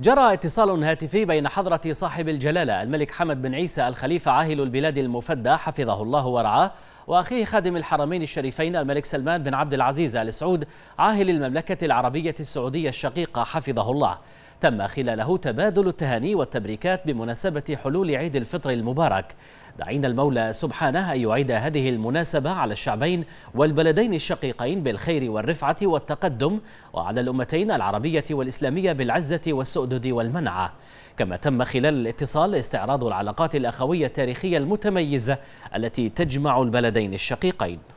جرى اتصال هاتفي بين حضرة صاحب الجلالة الملك حمد بن عيسى الخليفة عاهل البلاد المفدى حفظه الله ورعاه وأخيه خادم الحرمين الشريفين الملك سلمان بن عبد العزيز آل سعود عاهل المملكة العربية السعودية الشقيقة حفظه الله تم خلاله تبادل التهاني والتبريكات بمناسبة حلول عيد الفطر المبارك دعينا المولى سبحانه أن يعيد هذه المناسبة على الشعبين والبلدين الشقيقين بالخير والرفعة والتقدم وعلى الأمتين العربية والإسلامية بالعزة والسؤدد والمنعة كما تم خلال الاتصال استعراض العلاقات الأخوية التاريخية المتميزة التي تجمع البلدين الشقيقين